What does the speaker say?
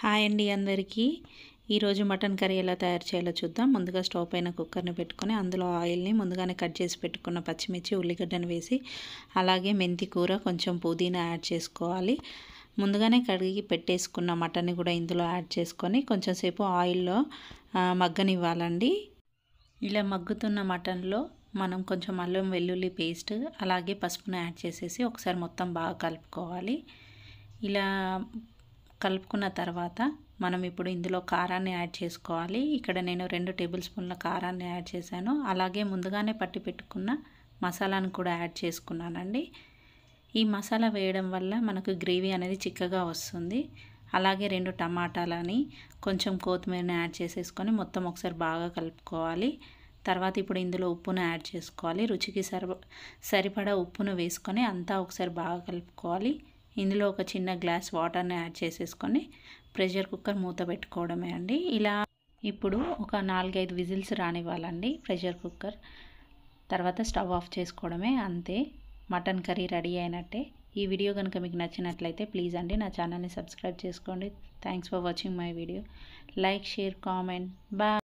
hi అండి అందరికీ ఈరోజు మటన్ కర్రీ ఎలా తయారు చేయాలో చూద్దాం ముందుగా స్టవ్ పైన కుక్కర్ని పెట్టుకొని అందులో ఆయిల్ని ముందుగానే కట్ చేసి పెట్టుకున్న పచ్చిమిర్చి ఉల్లిగడ్డను వేసి అలాగే మెంతి కూర కొంచెం పుదీనా యాడ్ చేసుకోవాలి ముందుగానే కడిగి పెట్టేసుకున్న మటన్ని కూడా ఇందులో యాడ్ చేసుకొని కొంచెంసేపు ఆయిల్లో మగ్గనివ్వాలండి ఇలా మగ్గుతున్న మటన్లో మనం కొంచెం అల్లం వెల్లుల్లి పేస్ట్ అలాగే పసుపును యాడ్ చేసేసి ఒకసారి మొత్తం బాగా కలుపుకోవాలి ఇలా కలుపుకున్న తర్వాత మనం ఇప్పుడు ఇందులో కారాన్ని యాడ్ చేసుకోవాలి ఇక్కడ నేను రెండు టేబుల్ స్పూన్ల కారాన్ని యాడ్ చేశాను అలాగే ముందుగానే పట్టి పెట్టుకున్న మసాలాను కూడా యాడ్ చేసుకున్నానండి ఈ మసాలా వేయడం వల్ల మనకు గ్రేవీ అనేది చిక్కగా వస్తుంది అలాగే రెండు టమాటాలని కొంచెం కొత్తిమీరని యాడ్ చేసేసుకొని మొత్తం ఒకసారి బాగా కలుపుకోవాలి తర్వాత ఇప్పుడు ఇందులో ఉప్పును యాడ్ చేసుకోవాలి రుచికి సరిపడా ఉప్పును వేసుకొని అంతా ఒకసారి బాగా కలుపుకోవాలి ఇందులో ఒక చిన్న గ్లాస్ వాటర్ని యాడ్ చేసేసుకొని ప్రెషర్ కుక్కర్ మూత పెట్టుకోవడమే అండి ఇలా ఇప్పుడు ఒక నాలుగైదు విజిల్స్ రానివ్వాలండి ప్రెషర్ కుక్కర్ తర్వాత స్టవ్ ఆఫ్ చేసుకోవడమే అంతే మటన్ కర్రీ రెడీ అయినట్టే ఈ వీడియో కనుక మీకు నచ్చినట్లయితే ప్లీజ్ అండి నా ఛానల్ని సబ్స్క్రైబ్ చేసుకోండి thanks for watching my video like share comment bye